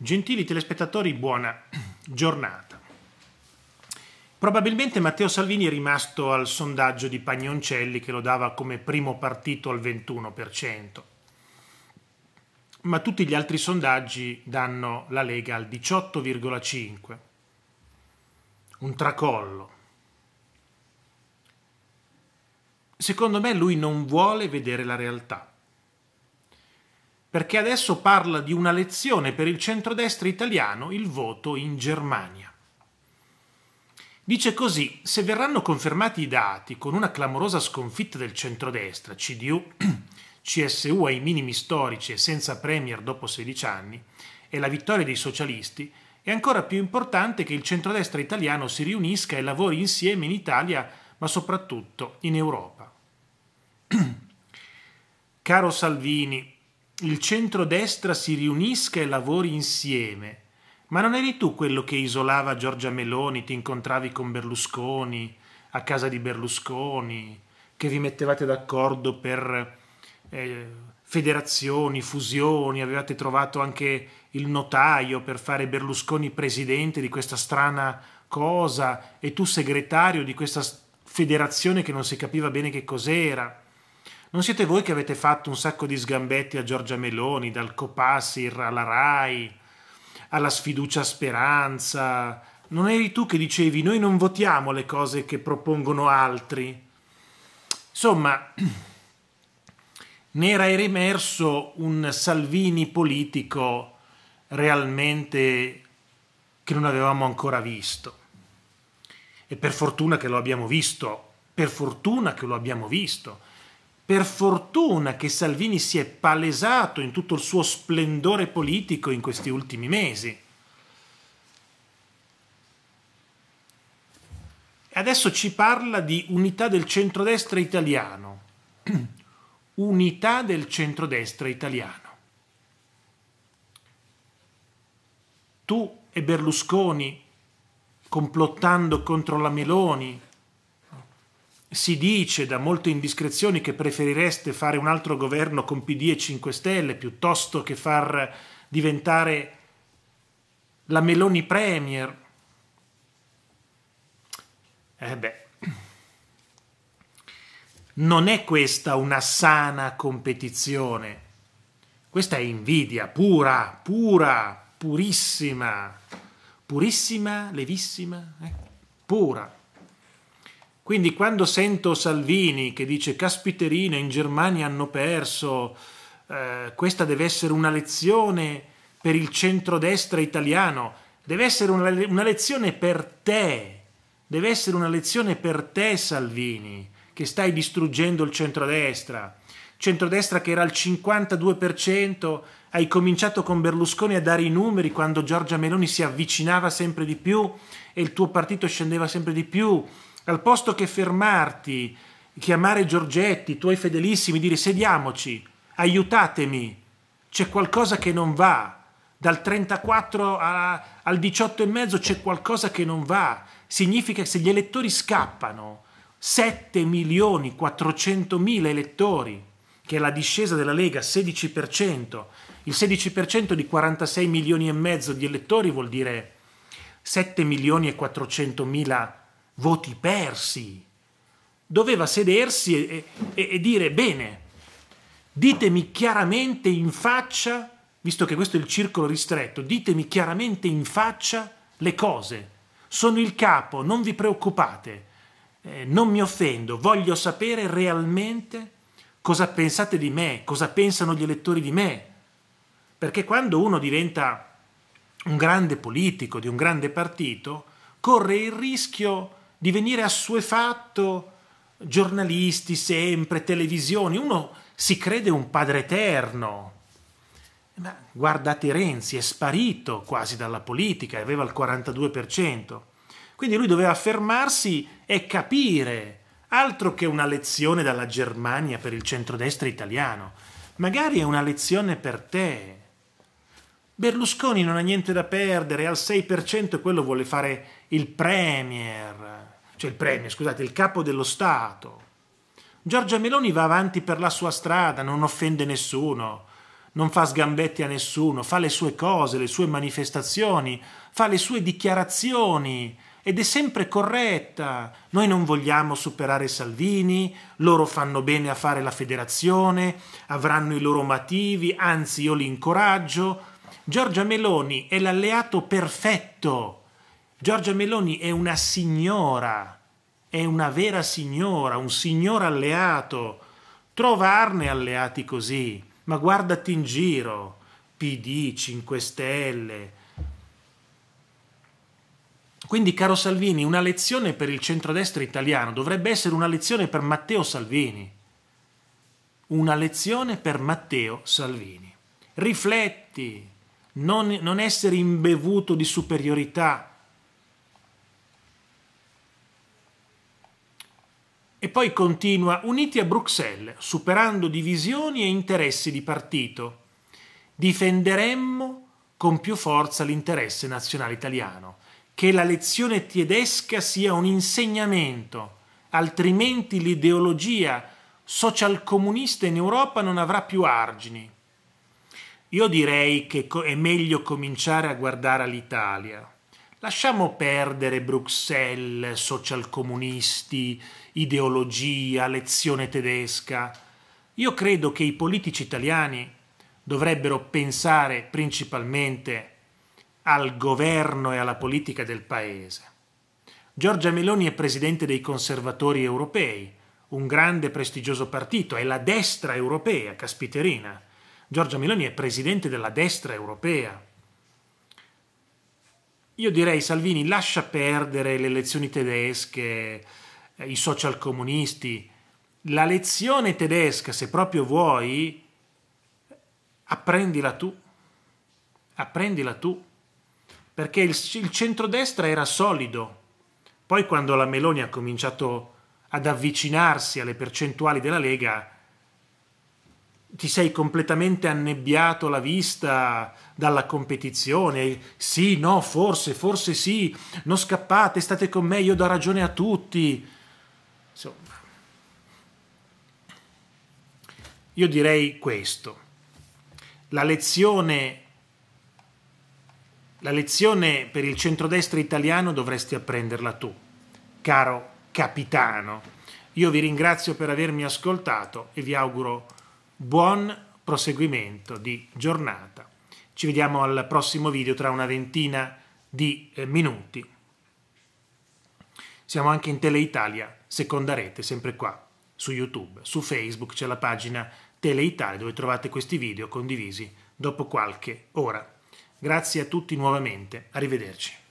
Gentili telespettatori, buona giornata. Probabilmente Matteo Salvini è rimasto al sondaggio di Pagnoncelli che lo dava come primo partito al 21%, ma tutti gli altri sondaggi danno la Lega al 18,5%, un tracollo. Secondo me lui non vuole vedere la realtà perché adesso parla di una lezione per il centrodestra italiano il voto in Germania. Dice così, se verranno confermati i dati con una clamorosa sconfitta del centrodestra, CDU, CSU ai minimi storici e senza Premier dopo 16 anni, e la vittoria dei socialisti, è ancora più importante che il centrodestra italiano si riunisca e lavori insieme in Italia, ma soprattutto in Europa. Caro Salvini, il centrodestra si riunisca e lavori insieme. Ma non eri tu quello che isolava Giorgia Meloni, ti incontravi con Berlusconi, a casa di Berlusconi, che vi mettevate d'accordo per eh, federazioni, fusioni, avevate trovato anche il notaio per fare Berlusconi presidente di questa strana cosa e tu segretario di questa federazione che non si capiva bene che cos'era. Non siete voi che avete fatto un sacco di sgambetti a Giorgia Meloni, dal Copassi alla RAI, alla sfiducia Speranza. Non eri tu che dicevi noi non votiamo le cose che propongono altri. Insomma, ne era emerso un Salvini politico realmente che non avevamo ancora visto. E per fortuna che lo abbiamo visto, per fortuna che lo abbiamo visto, per fortuna che Salvini si è palesato in tutto il suo splendore politico in questi ultimi mesi. adesso ci parla di unità del centrodestra italiano. unità del centrodestra italiano. Tu e Berlusconi complottando contro la Meloni, si dice da molte indiscrezioni che preferireste fare un altro governo con PD e 5 Stelle piuttosto che far diventare la Meloni Premier. Eh beh, non è questa una sana competizione. Questa è invidia pura, pura, purissima, purissima, levissima, eh? pura. Quindi quando sento Salvini che dice caspiterina in Germania hanno perso, eh, questa deve essere una lezione per il centrodestra italiano, deve essere una, una lezione per te, deve essere una lezione per te Salvini, che stai distruggendo il centrodestra. Centrodestra che era al 52%, hai cominciato con Berlusconi a dare i numeri quando Giorgia Meloni si avvicinava sempre di più e il tuo partito scendeva sempre di più al posto che fermarti, chiamare Giorgetti, i tuoi fedelissimi, dire sediamoci, aiutatemi, c'è qualcosa che non va. Dal 34 a, al 18 e mezzo c'è qualcosa che non va. Significa che se gli elettori scappano, 7 milioni 400 mila elettori, che è la discesa della Lega, 16%, il 16% di 46 milioni e mezzo di elettori vuol dire 7 milioni e 400 mila elettori voti persi. Doveva sedersi e, e, e dire bene, ditemi chiaramente in faccia, visto che questo è il circolo ristretto, ditemi chiaramente in faccia le cose. Sono il capo, non vi preoccupate, eh, non mi offendo, voglio sapere realmente cosa pensate di me, cosa pensano gli elettori di me. Perché quando uno diventa un grande politico di un grande partito, corre il rischio di venire assuefatto giornalisti sempre, televisioni, uno si crede un padre eterno. Ma guardate Renzi, è sparito quasi dalla politica, aveva il 42%. Quindi lui doveva fermarsi e capire, altro che una lezione dalla Germania per il centrodestra italiano. Magari è una lezione per te. Berlusconi non ha niente da perdere, al 6% quello vuole fare il premier, cioè il premier, scusate, il capo dello Stato. Giorgia Meloni va avanti per la sua strada, non offende nessuno, non fa sgambetti a nessuno, fa le sue cose, le sue manifestazioni, fa le sue dichiarazioni ed è sempre corretta. Noi non vogliamo superare Salvini, loro fanno bene a fare la federazione, avranno i loro motivi, anzi io li incoraggio. Giorgia Meloni è l'alleato perfetto Giorgia Meloni è una signora, è una vera signora, un signor alleato. Trovarne alleati così, ma guardati in giro, PD, 5 Stelle. Quindi, caro Salvini, una lezione per il centrodestra italiano dovrebbe essere una lezione per Matteo Salvini. Una lezione per Matteo Salvini. Rifletti, non, non essere imbevuto di superiorità, E poi continua, uniti a Bruxelles, superando divisioni e interessi di partito, difenderemmo con più forza l'interesse nazionale italiano. Che la lezione tedesca sia un insegnamento, altrimenti l'ideologia socialcomunista in Europa non avrà più argini. Io direi che è meglio cominciare a guardare all'Italia. Lasciamo perdere Bruxelles, socialcomunisti, ideologia, lezione tedesca. Io credo che i politici italiani dovrebbero pensare principalmente al governo e alla politica del paese. Giorgia Meloni è presidente dei conservatori europei, un grande e prestigioso partito, è la destra europea, caspiterina. Giorgia Meloni è presidente della destra europea, io direi Salvini lascia perdere le elezioni tedesche, eh, i social comunisti. La lezione tedesca, se proprio vuoi, apprendila tu. Apprendila tu. Perché il, il centrodestra era solido. Poi quando la Meloni ha cominciato ad avvicinarsi alle percentuali della Lega, ti sei completamente annebbiato la vista dalla competizione. Sì, no, forse, forse sì, non scappate, state con me, io do ragione a tutti. Insomma, io direi questo. La lezione, la lezione per il centrodestra italiano dovresti apprenderla tu, caro capitano. Io vi ringrazio per avermi ascoltato e vi auguro buon proseguimento di giornata. Ci vediamo al prossimo video tra una ventina di eh, minuti. Siamo anche in Teleitalia, seconda rete, sempre qua, su YouTube. Su Facebook c'è la pagina Teleitalia dove trovate questi video condivisi dopo qualche ora. Grazie a tutti nuovamente, arrivederci.